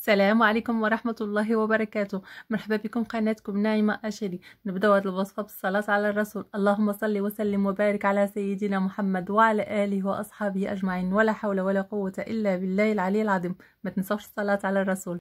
السلام عليكم ورحمة الله وبركاته مرحبا بكم قناتكم نايمة أشري نبدأ هذه الوصفة بالصلاة على الرسول اللهم صل وسلم وبارك على سيدنا محمد وعلى آله وأصحابه أجمعين ولا حول ولا قوة إلا بالله العلي العظيم ما تنسوش الصلاة على الرسول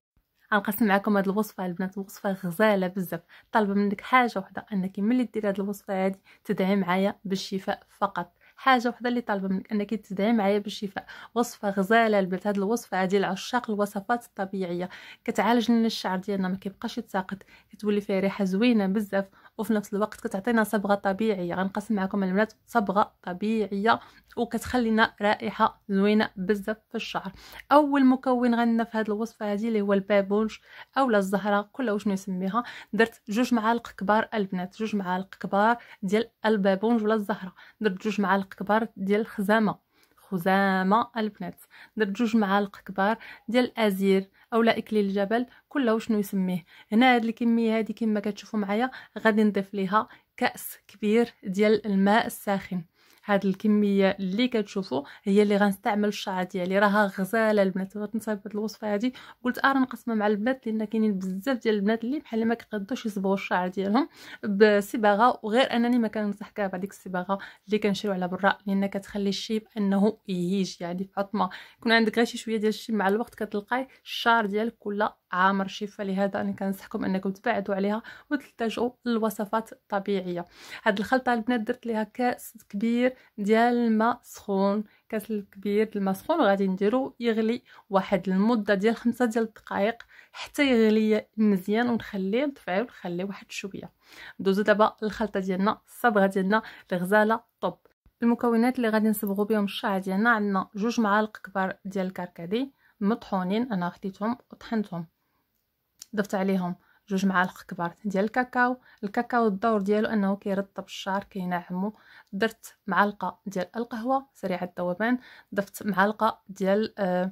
غنقسم معكم هاد الوصفه البنات وصفه غزاله بزاف طالبه منك حاجه وحده انك ملي دير هاد الوصفه هادي تدعي معايا بالشفاء فقط حاجه وحده اللي طالبه منك انك تدعي معايا بالشفاء وصفه غزاله البنت هذه الوصفه هذه العشاق الوصفات الطبيعيه كتعالج لنا الشعر ديالنا ما كيبقاش يتساقط كتولي فيه ريحه زوينه بزاف وفي نفس الوقت كتعطينا صبغه طبيعيه غنقسم معكم البنات صبغه طبيعيه وكتخلينا رائحه زوينه بزاف في الشعر اول مكون غندير في هذه الوصفه هذه اللي هو البابونج اولا الزهره كلها واش نسميها درت جوج معالق كبار البنات جوج معالق كبار ديال البابونج ولا الزهره درت جوج معالق كبار ديال الخزامه خزامه البنات درت جوج معالق كبار ديال الازير او لا اكليل الجبل كله شنو يسميه هنا هاد الكميه هادي كما كتشوفوا معايا غادي نضيف ليها كاس كبير ديال الماء الساخن هاد الكميه اللي كتشوفوا هي اللي غنستعمل الشعر ديالي راها غزاله البنات بغيت نصايب هاد الوصفه هادي قلت انا نقسمها مع البنات لان كاينين بزاف ديال البنات اللي بحال ما كيقدوش يصبغوا الشعر ديالهم بصباغه وغير انني ما كننصح كاع بهذيك الصباغه اللي كنشريو على برا لان كتخلي الشيب انه يهيج يعني في عطمه يكون عندك غير شي شويه ديال الشيب مع الوقت كتلقاي الشعر ديالك كله عامر شيفه لهذا انا كنصحكم انكم تبعدوا عليها وتلتجؤوا للوصفات الطبيعيه هاد الخلطه البنات درت ليها كاس كبير ديال الماء سخون كاس كبير الماء سخون وغادي نديرو يغلي واحد المده ديال خمسة ديال الدقائق حتى يغلي مزيان ونخليه نطفيه ونخليه واحد شويه ندوزو دابا للخلطه ديالنا الصبغه ديالنا الغزاله طب المكونات اللي غادي نصبغو بهم الشعر ديالنا عندنا جوج معالق كبار ديال الكركدي مطحونين انا خديتهم وطحنتهم ضفت عليهم جوج معالق كبار ديال الكاكاو الكاكاو الدور ديالو انه كيرطب الشعر كينعمو درت معلقه ديال القهوه سريعه الذوبان ضفت معلقه ديال آه،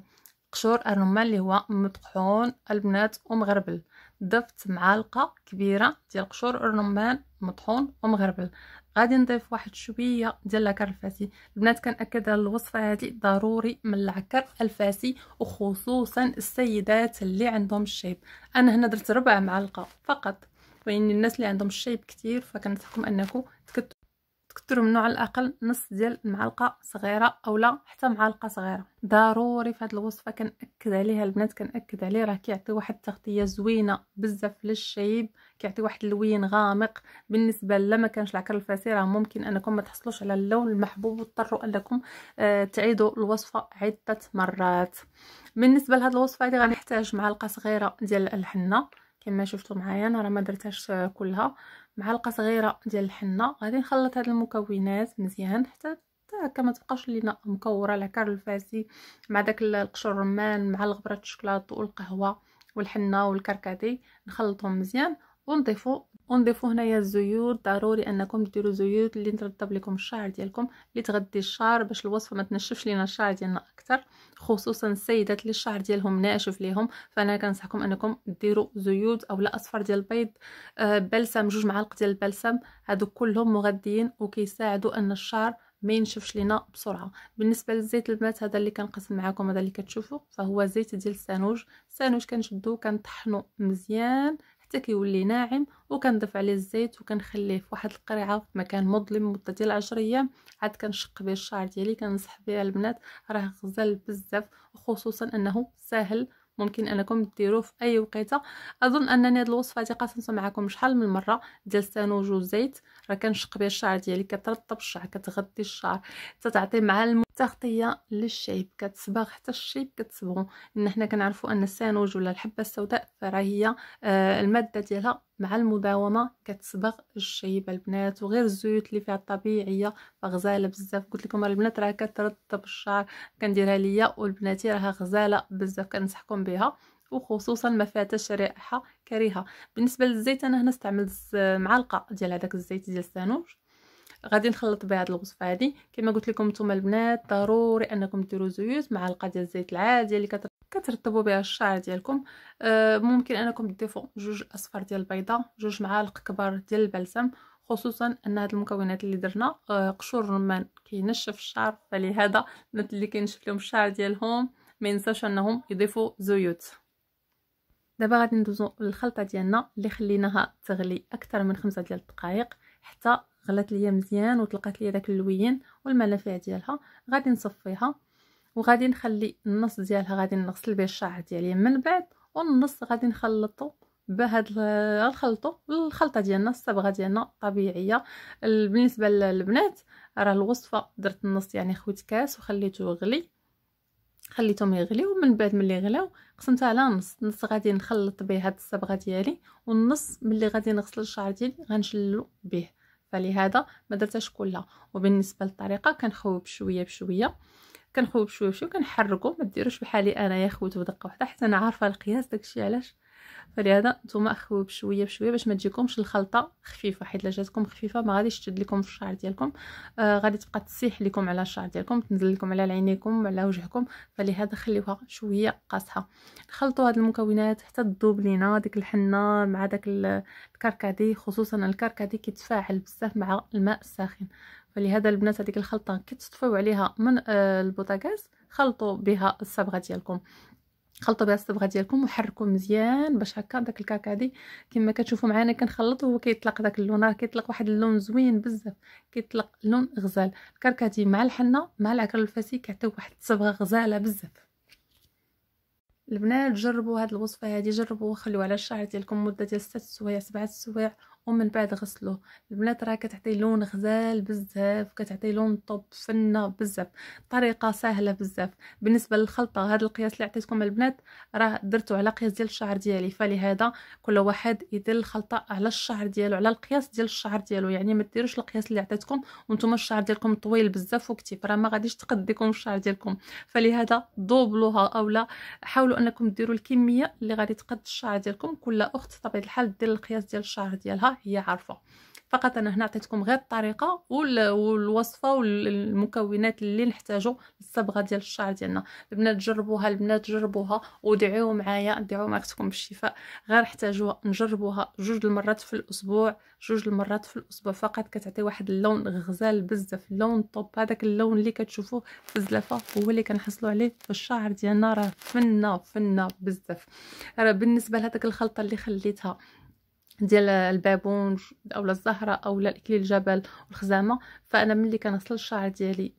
قشور الرمان اللي هو مطحون البنات ومغربل ضفت معلقه كبيره ديال قشور الرمان مطحون ومغربل غادي نضيف واحد شويه ديال العكر الفاسي البنات كنأكد على الوصفه هذه ضروري من العكر الفاسي وخصوصا السيدات اللي عندهم الشيب انا هنا درت ربع معلقه فقط وان الناس اللي عندهم الشيب كتير فكنصحكم انكم كتروا منه على الاقل نص ديال معلقه صغيره اولا حتى معلقه صغيره ضروري في هذه الوصفه كنأكد عليها البنات كنأكد عليه راه كيعطي واحد التغطيه زوينه بزاف للشعيب كيعطي واحد اللوين غامق بالنسبه ما كانش العكر الفاسي راه ممكن انكم ما تحصلوش على اللون المحبوب وتضطروا انكم آه تعيدوا الوصفه عده مرات بالنسبه لهاد الوصفه هذه غنحتاج معلقه صغيره ديال الحنه كما شفتوا معايا انا راه ما درتهاش كلها معلقه صغيره ديال الحنه غادي نخلط هذه المكونات مزيان حتى هكا ما تبقاش لينا مكوره كار الفاسي مع داك القشر الرمان مع الغبره الشوكولاط والقهوه والحنه والكركدي نخلطهم مزيان ونضيفوا ونضيفوا هنايا الزيوت ضروري انكم ديروا زيوت اللي ترطب لكم الشعر ديالكم اللي تغدي الشعر باش الوصفه ما تنشفش لينا الشعر ديالنا اكثر خصوصا السيدات اللي الشعر ديالهم ناشف ليهم فانا كنصحكم انكم ديروا زيوت اولا اصفر ديال البيض آه بلسم جوج معالق ديال البلسم هادو كلهم مغذيين وكيساعدوا ان الشعر ما ينشفش لينا بسرعه بالنسبه للزيت البنات هذا اللي كنقسم معكم هذا اللي كتشوفوا فهو زيت ديال السانوج السانوج كنشدو كنطحنو مزيان حتى كيولي ناعم وكنضيف عليه الزيت وكنخليه في واحد القريعه في مكان مظلم مده ديال 10 ايام عاد كنشق به الشعر ديالي كنصح بها البنات راه غزال بزاف خصوصا انه ساهل ممكن انكم ديروه في اي وقيته اظن انني هذه الوصفه دي قاسمتها معكم شحال من مره ديال سانوج وزيت راه كنشق بها الشعر ديالي كترطب الشعر كتغطي الشعر تتعطي مع التغطيه للشيب كتصبغ حتى الشيب كتصبغو ان حنا كنعرفوا ان السانوج ولا الحبه السوداء فراه هي آه الماده ديالها مع المداومه كتصبغ الشيب البنات وغير الزيوت اللي فيها الطبيعيه فغزاله بزاف قلت لكم البنات راه كترطب الشعر كنديرها ليا والبناتي راها غزاله بزاف كنصحكم بها وخصوصا ما فاتش رائحه كريهه بالنسبه للزيت انا هنا استعملت معلقه ديال هذاك الزيت ديال السانوش غادي نخلط به هذه الوصفه هذه كما قلت لكم نتوما البنات ضروري انكم ديروا زيوت معلقه ديال الزيت العادي اللي كتر... كترطبوا بها الشعر ديالكم آه ممكن انكم تضيفوا جوج اصفر ديال البيضه جوج معالق كبار ديال البلسم خصوصا ان هاد المكونات اللي درنا آه قشور الرمان كينشف الشعر فلهذا البنات اللي كينشف لهم الشعر ديالهم ما ينساوش انهم يضيفوا زيوت دابا غادي ندوزو للخلطه ديالنا اللي خليناها تغلي اكثر من خمسة ديال الدقائق حتى غلات ليا مزيان وطلقات ليا داك اللوين والملافع ديالها غادي نصفيها وغادي نخلي النص ديالها غادي نغسل به الشعر ديالي من بعد والنص غادي نخلطو بهاد الخلطو الخلطه ديالنا الصبغه ديالنا طبيعيه بالنسبه للبنات راه الوصفه درت النص يعني خويت كاس وخليته يغلي خليتهم يغليو من بعد ملي غلاو قسمتها على نص نص غادي نخلط به هاد الصبغه ديالي والنص ملي غادي نغسل الشعر ديالي غنشللو به فلهذا ما درتهاش كلها وبالنسبه للطريقه كنخوب شويه بشويه كنخوب شويه بشويه كنحركو ما ديروش بحالي انايا خوت بدقه واحده حتى انا عارفه القياس داكشي علاش فلهذا نتوما خويو بشويه بشويه باش ما تجيكمش الخلطه خفيفه حيت الا جاتكم خفيفه ما غاديش تشد لكم في الشعر ديالكم آه غادي تبقى تسيح لكم على الشعر ديالكم تنزل لكم على عينيكم وعلى وجهكم فلهذا خليوها شويه قاصحه خلطوا هاد المكونات حتى تذوب لينا ديك الحنه مع داك الكركدي خصوصا الكركدي كيتفاعل بزاف مع الماء الساخن فلهذا البنات هذيك الخلطه كتصطفيو عليها من آه البوتاغاز خلطوا بها الصبغه ديالكم خلطوا بها الصبغه ديالكم وحركوا مزيان باش هكا داك هادي كما كتشوفوا معانا كنخلط وهو كيطلق داك اللون راه كيطلق واحد اللون زوين بزاف كيطلق لون غزال الكركدي مع الحنه مع العكر الفاسي كيعطيو واحد الصبغه غزاله بزاف البنات جربوا هاد الوصفه هادي جربوا خليو على الشعر ديالكم مده ديال 6 سوايع 7 سوايع ومن بعد غسلوه البنات راه كتعطي لون غزال بزاف كتعطي لون طوب فنه بزاف طريقه سهله بزاف بالنسبه للخلطه هذا القياس اللي عطيتكم البنات راه درتو على قياس ديال الشعر ديالي فلهذا كل واحد يدير الخلطه على الشعر ديالو على القياس ديال الشعر ديالو يعني ما ديروش القياس اللي عطيتكم وانتم الشعر ديالكم طويل بزاف وكتيف راه ما غاديش تقديكم الشعر ديالكم فلهذا دوبلوها اولا حاولوا انكم ديروا الكميه اللي غادي تقد الشعر ديالكم كل اخت طبيعه الحال دير القياس ديال الشعر ديالها هي عارفه فقط انا هنا عطيتكم غير الطريقه والوصفه والمكونات اللي نحتاجو للصبغه ديال الشعر ديالنا البنات جربوها البنات جربوها ودعيو معايا دعيو مع اختكم بالشفاء غير احتاجوها نجربوها جوج المرات في الاسبوع جوج المرات في الاسبوع فقط كتعطي واحد اللون غزال بزاف اللون طوب هذاك اللون اللي كتشوفوه في الزلافه هو اللي كنحصلوا عليه في الشعر ديالنا راه فنه فنه بزاف راه بالنسبه لهذاك الخلطه اللي خليتها ديال البابونج او للزهره او لاكليل الجبل والخزامه فانا ملي كنغسل الشعر ديالي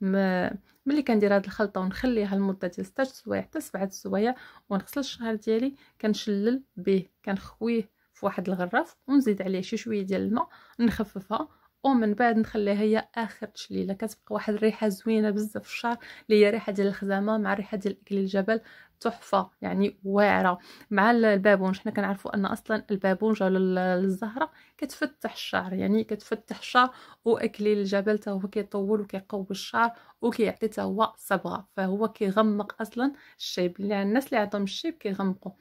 ملي كندير هاد الخلطه ونخليها لمده ديال 6 سوايع حتى 7 سوايع ونغسل الشعر ديالي كنشلل به كنخويه في واحد الغراف ونزيد عليه شي شويه ديال الماء نخففها ومن بعد نخليها هي اخر تشليله كتبقى واحد الريحه زوينه بزاف في الشعر اللي هي ريحه ديال الخزامه مع ريحه ديال اكل الجبل تحفه يعني واعره مع البابونج حنا كنعرفوا ان اصلا البابونج الزهره كتفتح الشعر يعني كتفتح الشعر واكلي الجبل حتى هو كيطول وكيقوي الشعر وكيعطي حتى هو صبغه فهو كيغمق اصلا الشيب اللي يعني الناس اللي عندهم الشيب كيغمقوا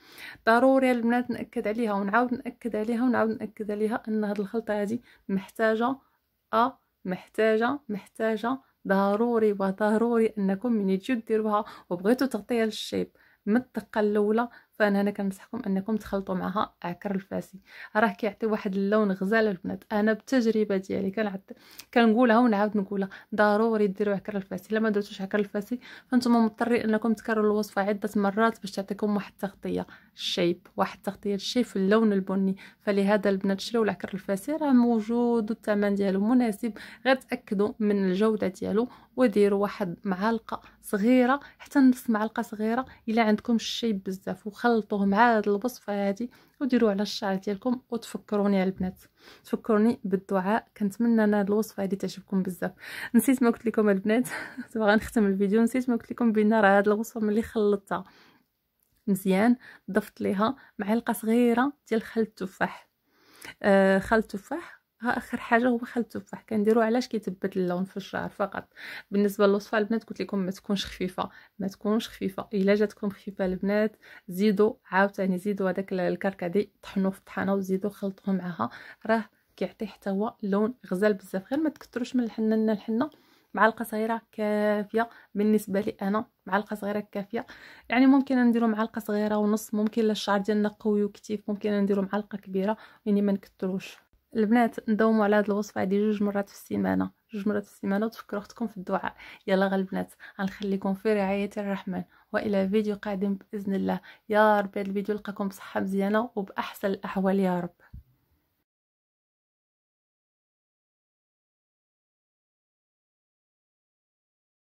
ضروري البنات ناكد عليها ونعاود ناكد عليها ونعاود ناكد عليها ان هذه الخلطه هذه محتاجه ا آه، محتاجه محتاجه ضروري وضروري انكم من تجيو ديروها وبغيتو تغطيه للشيب من الدقه الاولى فانا هنا كنصحكم انكم تخلطوا معها عكر الفاسي راه كيعطي واحد اللون غزال البنات انا بالتجربه ديالي كنعد كنقولها ونعاود نقولها ضروري ديروا عكر الفاسي الا ما درتوش عكر الفاسي فانتم مضطرين انكم تكرروا الوصفه عده مرات باش تعطيكم واحد التغطيه الشيب واحد التغطيه الشيب في اللون البني فلهذا البنات شراو العكر الفاسي راه موجود والثمن ديالو مناسب غير تاكدوا من الجوده ديالو وديروا واحد معلقه صغيره حتى نص معلقه صغيره الا عندكم الشيب بزاف وخ خلطوه مع هاد الوصفه هادي وديروه على الشعر ديالكم وتفكروني على البنات تفكروني بالدعاء كنتمنى ان هاد الوصفه هادي تعجبكم بزاف نسيت ما قلت لكم البنات دابا غنختم الفيديو نسيت ما قلت لكم بان راه هاد الوصفه ملي خلطتها مزيان ضفت ليها معلقه صغيره ديال خل التفاح آه خل التفاح ها اخر حاجه هو خل التفاح كنديرو علاش كيتبت اللون في الشعر فقط بالنسبه للوصفه البنات قلت لكم ما تكونش خفيفه ما تكونش خفيفه الا جاتكم خفيفه البنات زيدوا عاوتاني زيدوا هذاك الكركدي طحنوه في الطحانه وزيدوا خلطوه معها راه كيعطي حتى هو لون غزال بزاف غير ما تكثروش من الحنه الحنه معلقه صغيره كافيه بالنسبه لي انا معلقه صغيره كافيه يعني ممكن نديرو معلقه صغيره ونص ممكن للشعر ديالنا قوي وكثيف ممكن نديرو معلقه كبيره يعني ما نكثروش البنات نداوموا على هاد الوصفه هادي جوج مرات في السيمانه جوج مرات في السيمانه وتفكروا اختكم في الدعاء يلا البنات غنخليكم في رعايه الرحمن والى فيديو قادم باذن الله يا رب هاد الفيديو يلقاكم بصحه مزيانه وباحسن الاحوال يا رب